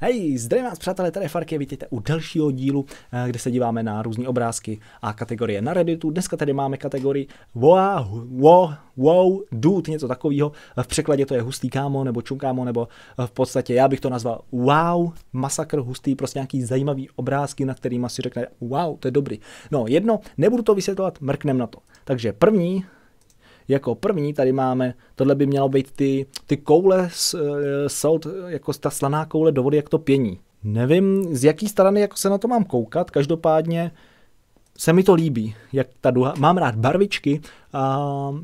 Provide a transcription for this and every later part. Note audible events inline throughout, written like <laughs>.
Hej, zdravím vás přátelé, tady Farky, vítejte u dalšího dílu, eh, kde se díváme na různé obrázky a kategorie na Redditu. Dneska tady máme kategorii wow, wow, wow, dude, něco takového. V překladě to je hustý kámo nebo čunkámo, nebo eh, v podstatě já bych to nazval wow, masakr hustý, prostě nějaký zajímavý obrázky, na kterým si řekne wow, to je dobrý. No jedno, nebudu to vysvětlovat, mrknem na to. Takže první jako první tady máme, tohle by mělo být ty, ty koule, s eh, salt, jako ta slaná koule do vody, jak to pění. Nevím, z jaký strany jako se na to mám koukat, každopádně se mi to líbí, jak ta duha, mám rád barvičky, a,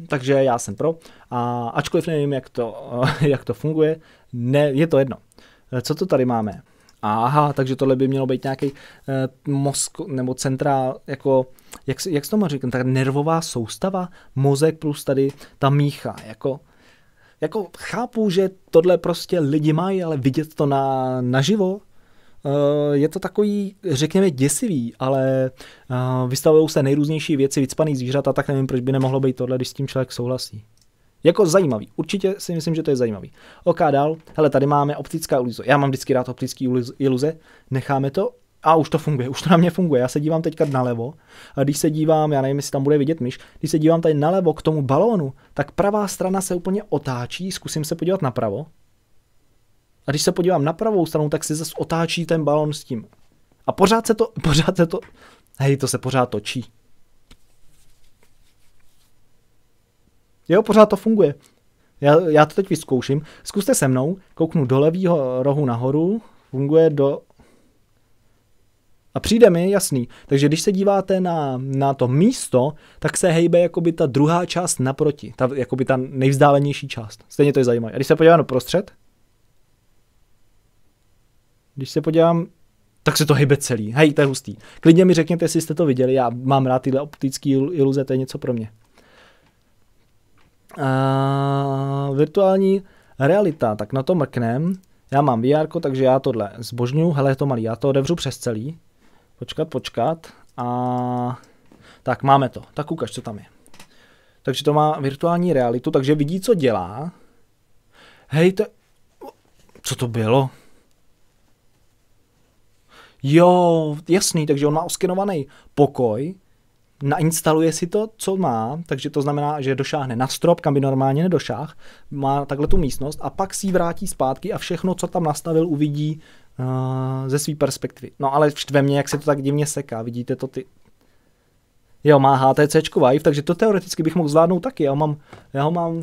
takže já jsem pro, a ačkoliv nevím, jak to, <laughs> jak to funguje, ne, je to jedno. Eh, co to tady máme? aha, takže tohle by mělo být nějaký eh, mozk nebo centrál, jako, jak, jak se to má říkám, tak nervová soustava, mozek plus tady ta mícha, jako, jako chápu, že tohle prostě lidi mají, ale vidět to na, naživo, eh, je to takový, řekněme, děsivý, ale eh, vystavují se nejrůznější věci, vycpaný zvířata, tak nevím, proč by nemohlo být tohle, když s tím člověk souhlasí. Jako zajímavý. Určitě si myslím, že to je zajímavý. OK, dál. Hele, tady máme optická iluze. Já mám vždycky rád optický iluze. Necháme to a už to funguje, už to na mě funguje. Já se dívám teďka nalevo a když se dívám, já nevím, jestli tam bude vidět myš, když se dívám tady nalevo k tomu balónu, tak pravá strana se úplně otáčí, zkusím se podívat napravo. A když se podívám na pravou stranu, tak se zase otáčí ten balon s tím. A pořád se to, pořád se to, hej, to se pořád točí. Jo, pořád to funguje. Já, já to teď vyzkouším. Zkuste se mnou, kouknu do levého rohu nahoru, funguje do... A přijde mi, jasný. Takže když se díváte na, na to místo, tak se hejbe jakoby ta druhá část naproti, ta, jakoby ta nejvzdálenější část. Stejně to je zajímavé. A když se podívám do prostřed, když se podívám, tak se to hejbe celý. Hej, to je hustý. Klidně mi řekněte, jestli jste to viděli, já mám rád tyhle optické iluze, to je něco pro mě. A virtuální realita, tak na to mrknem. Já mám VR, takže já tohle zbožňuju. Hele, je to malý, já to odevřu přes celý. Počkat, počkat. A tak máme to. Tak ukaž, co tam je. Takže to má virtuální realitu, takže vidí, co dělá. Hej, to... Co to bylo? Jo, jasný, takže on má oskenovaný pokoj nainstaluje si to, co má, takže to znamená, že došáhne na strop, kam by normálně nedošáh, má takhle tu místnost a pak si ji vrátí zpátky a všechno, co tam nastavil, uvidí uh, ze své perspektivy. No ale štve mě, jak se to tak divně seká, vidíte to ty. Jo, má HTC Vive, takže to teoreticky bych mohl zvládnout taky, já ho mám, já ho mám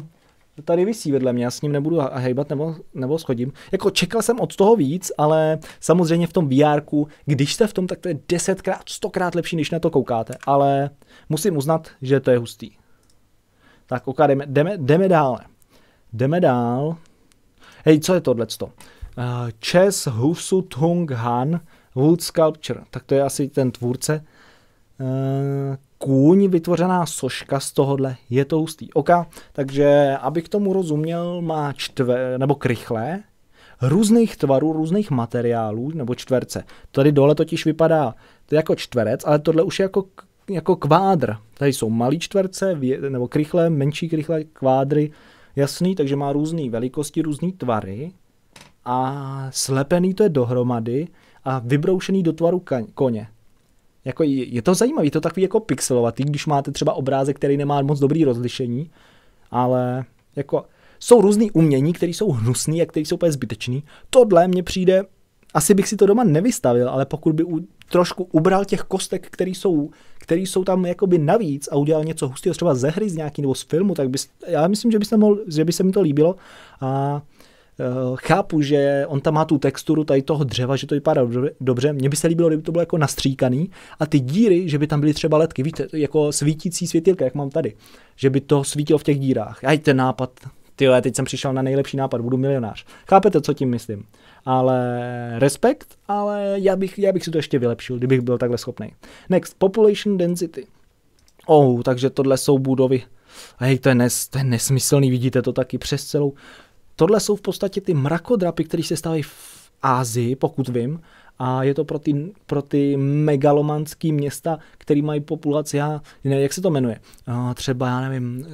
tady vysí vedle mě, já s ním nebudu hejbat nebo, nebo schodím. Jako čekal jsem od toho víc, ale samozřejmě v tom VR, když jste v tom, tak to je desetkrát, stokrát lepší, než na to koukáte, ale musím uznat, že to je hustý. Tak ok, jdeme, jdeme, jdeme dále. Jdeme dál. Hej, co je tohleto? Uh, Chess Husu Tung Han Wood Sculpture. Tak to je asi ten tvůrce. Uh, kůň vytvořená soška z tohohle je toustý oka, takže abych tomu rozuměl, má čtve, nebo krychle, různých tvarů, různých materiálů, nebo čtverce. Tady dole totiž vypadá to jako čtverec, ale tohle už je jako, jako kvádr. Tady jsou malý čtverce, vě, nebo krychle, menší krychle, kvádry, jasný, takže má různé velikosti, různé tvary a slepený to je dohromady a vybroušený do tvaru koně. Jako je to zajímavé, je to takový jako pixelovatý, když máte třeba obrázek, který nemá moc dobrý rozlišení, ale jako jsou různý umění, které jsou hnusné a které jsou úplně zbytečný. Tohle mně přijde, asi bych si to doma nevystavil, ale pokud by u, trošku ubral těch kostek, které jsou, který jsou tam jakoby navíc a udělal něco hustého třeba ze hry z nějaký nebo z filmu, tak bys, já myslím, že by se, mohl, že by se mi to líbilo. A Eh, chápu, že on tam má tu texturu tady toho dřeva, že to vypadá dobře. Mně by se líbilo, kdyby to bylo jako nastříkaný a ty díry, že by tam byly třeba letky, víte, jako svítící světilka, jak mám tady, že by to svítilo v těch dírách. Aj ten nápad, ty teď jsem přišel na nejlepší nápad, budu milionář. Chápete, co tím myslím? Ale respekt, ale já bych, já bych si to ještě vylepšil, kdybych byl takhle schopný. Next, population density. Oh, takže tohle jsou budovy. Hej, to je, nes, to je nesmyslný, vidíte to taky přes celou Tohle jsou v podstatě ty mrakodrapy, které se stávají v Ázii, pokud vím, a je to pro ty, pro ty megalomanský města, které mají populaci, já, ne, jak se to jmenuje, uh, třeba, já nevím, uh,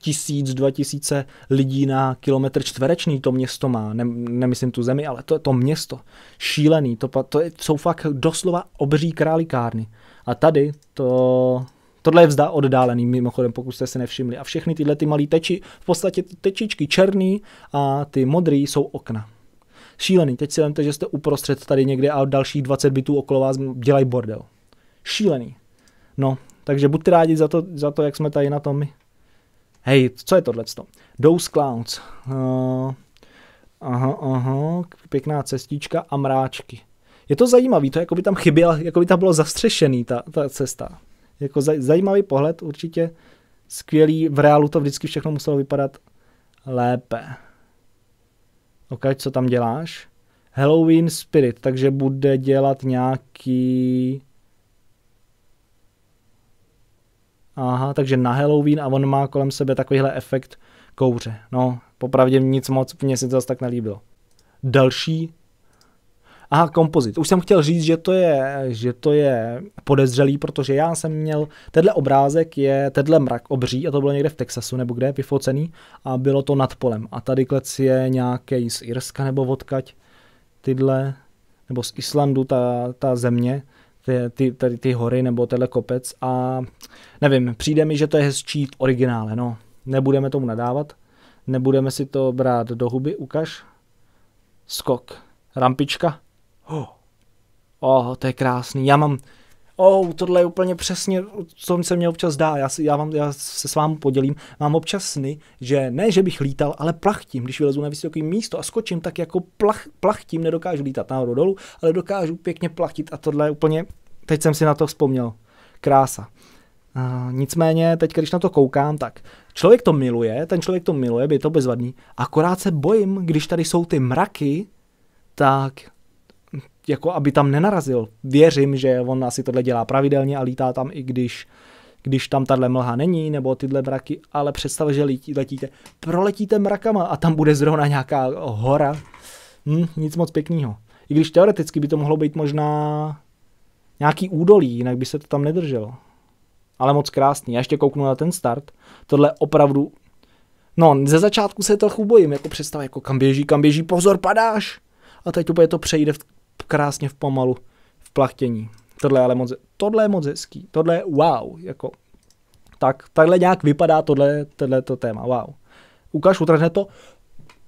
tisíc, dva tisíce lidí na kilometr čtvereční to město má, ne, nemyslím tu zemi, ale to je to město, šílený, to, to je, jsou fakt doslova obří králikárny. A tady to Tohle je vzda oddálený, mimochodem, pokud jste si nevšimli. A všechny tyhle ty malé teči, v podstatě ty tečičky černý a ty modrý jsou okna. Šílený, teď si vemte, že jste uprostřed tady někde a dalších 20 bytů okolo vás dělají bordel. Šílený. No, takže buďte rádi za to, za to jak jsme tady na tom my. Hej, co je tohle? Dose Clowns. Uh, aha, aha, pěkná cestička a mráčky. Je to zajímavé, to jako by tam chyběla, jako by tam bylo zastřešený ta, ta cesta jako zaj, zajímavý pohled určitě, skvělý, v reálu to vždycky všechno muselo vypadat lépe. Okaď, co tam děláš? Halloween Spirit, takže bude dělat nějaký... Aha, takže na Halloween a on má kolem sebe takovýhle efekt kouře. No, popravdě nic moc, mně se to zase tak nelíbilo. Další Aha, kompozit. Už jsem chtěl říct, že to je, že to je podezřelý, protože já jsem měl, tenhle obrázek je, tenhle mrak obří a to bylo někde v Texasu nebo kde vyfocený a bylo to nad polem. A tady klec je nějaký z Irska nebo odkaď tyhle, nebo z Islandu ta, ta země, ty, ty, tady ty hory nebo tenhle kopec a nevím, přijde mi, že to je hezčí v originále, no. Nebudeme tomu nadávat, nebudeme si to brát do huby, ukaž. Skok, rampička, Oh, oh to je krásný. Já mám, oh, tohle je úplně přesně, co se mě občas dá, já, si, já, vám, já se s vámi podělím, mám občas sny, že ne, že bych lítal, ale plachtím, když vylezu na vysoké místo a skočím, tak jako plach, plachtím, nedokážu lítat nahoru dolů, ale dokážu pěkně plachtit a tohle je úplně, teď jsem si na to vzpomněl, krása. Uh, nicméně, teď, když na to koukám, tak člověk to miluje, ten člověk to miluje, by to bezvadný, akorát se bojím, když tady jsou ty mraky, tak jako aby tam nenarazil. Věřím, že on asi tohle dělá pravidelně a lítá tam i když když tam tahle mlha není, nebo tyhle mraky, ale představ, že letí, letíte, proletíte mrakama a tam bude zrovna nějaká hora. Hm, nic moc pěkného. I když teoreticky by to mohlo být možná nějaký údolí, jinak by se to tam nedrželo. Ale moc krásný. Já ještě kouknu na ten start. Tohle opravdu... No, ze začátku se trochu bojím, jako představ, jako kam běží, kam běží, pozor, padáš! A teď úplně to přejde v krásně v pomalu, v plachtění. Tohle je ale moc, tohle je moc hezký, tohle je wow, jako. Tak, takhle nějak vypadá tohle, tohle to téma, wow. Ukáž, utrhne to,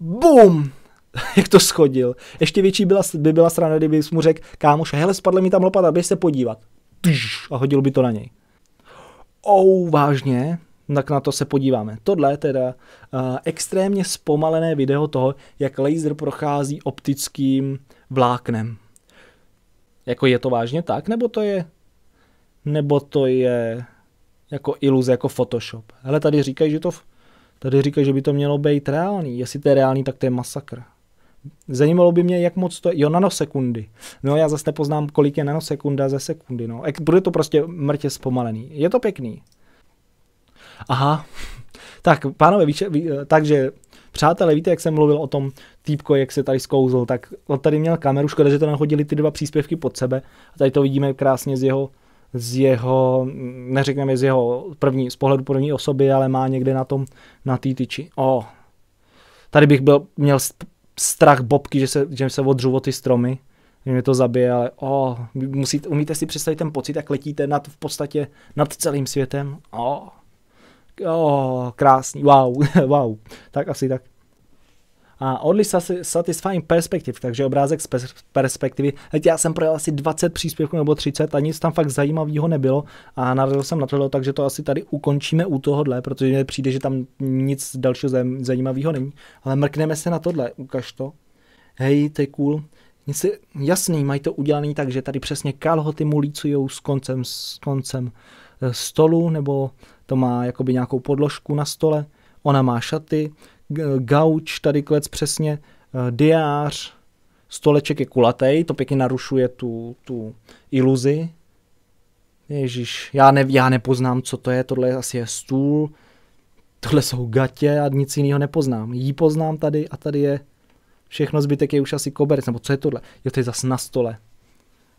bum, <laughs> jak to schodil. Ještě větší byla, by byla strana, kdyby mu řekl, kámoš, hele, spadla mi tam lopata, běž se podívat. Tyž, a hodil by to na něj. Ou, vážně, tak na to se podíváme. Tohle je teda uh, extrémně zpomalené video toho, jak laser prochází optickým vláknem. Jako je to vážně tak, nebo to je, nebo to je jako iluze, jako Photoshop. Ale tady říkají, že to, tady říkají, že by to mělo být reálný. Jestli to je reálný, tak to je masakr. Zajímalo by mě, jak moc to je. Jo, nanosekundy. No já zase nepoznám, kolik je nanosekunda ze sekundy. No. Bude to prostě mrtě zpomalený. Je to pěkný. Aha. <laughs> tak, pánové, víče, ví, takže Přátelé, víte, jak jsem mluvil o tom, týpko, jak se tady zkouzl, tak on tady měl kameru, škoda, že to nahodili ty dva příspěvky pod sebe a tady to vidíme krásně z jeho z jeho, neřekneme z jeho první, z pohledu první osoby, ale má někde na tom, na té tyči. O, tady bych byl, měl strach bobky, že se, že se odřu o ty stromy, že mě to zabije, ale o, musíte, umíte si představit ten pocit, jak letíte nad, v podstatě nad celým světem. O, o krásný, wow, <laughs> wow, tak asi tak a Only Satisfying Perspective, takže obrázek z perspektivy. Já jsem projel asi 20 příspěvků nebo 30 a nic tam fakt zajímavého nebylo a narazil jsem na tohle, takže to asi tady ukončíme u tohohle, protože mi přijde, že tam nic dalšího zajímavého není. Ale mrkneme se na tohle, ukaž to. Hej, to je cool. Jsi, jasný, mají to udělaný tak, že tady přesně kalhoty mu lícujou s koncem, s koncem eh, stolu, nebo to má jakoby nějakou podložku na stole, ona má šaty, gauč, tady klec přesně, eh, diář, stoleček je kulatý, to pěkně narušuje tu, tu iluzi. Ježíš, já, ne, já nepoznám, co to je, tohle asi je stůl, tohle jsou gatě a nic jiného nepoznám. Jí poznám tady a tady je všechno zbytek je už asi koberec, nebo co je tohle? Jo, to je zase na stole.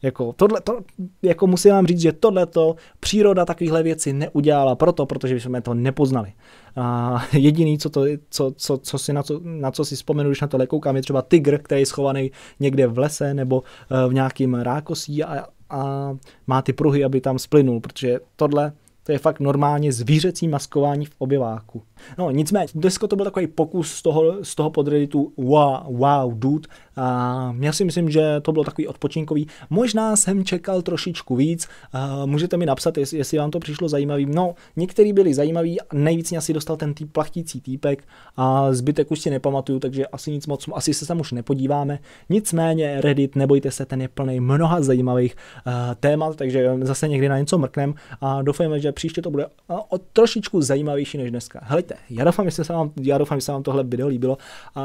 Jako, tohle, to, jako musím vám říct, že tohleto to příroda takovéhle věci neudělala proto, protože jsme to nepoznali. A jediný, co, to, co, co, co si na, co, na co si vzpomenu, když na tohle koukám, je třeba tygr, který je schovaný někde v lese nebo eh, v nějakým rákosí a, a má ty pruhy, aby tam splynul, protože tohle to je fakt normálně zvířecí maskování v obyváku. No nicméně, dneska to byl takový pokus z toho, z toho podreditu wow, wow, dude. A já si myslím, že to bylo takový odpočinkový. Možná jsem čekal trošičku víc. A můžete mi napsat, jestli, jestli vám to přišlo zajímavý. No, některý byli zajímavý, nejvíc mě asi dostal ten tý plachtící týpek a zbytek už si nepamatuju, takže asi nic moc, asi se tam už nepodíváme. Nicméně Reddit, nebojte se, ten je plný mnoha zajímavých uh, témat, takže zase někdy na něco mrknem a doufejme, že že příště to bude o trošičku zajímavější než dneska. Helejte, já doufám, že se vám, já doufám, že se vám tohle video líbilo a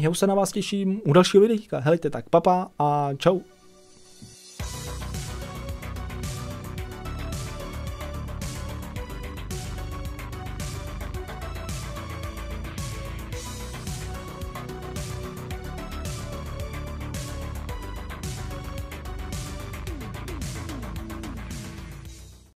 já už se na vás těším u dalšího videa. Helejte, tak papa a čau.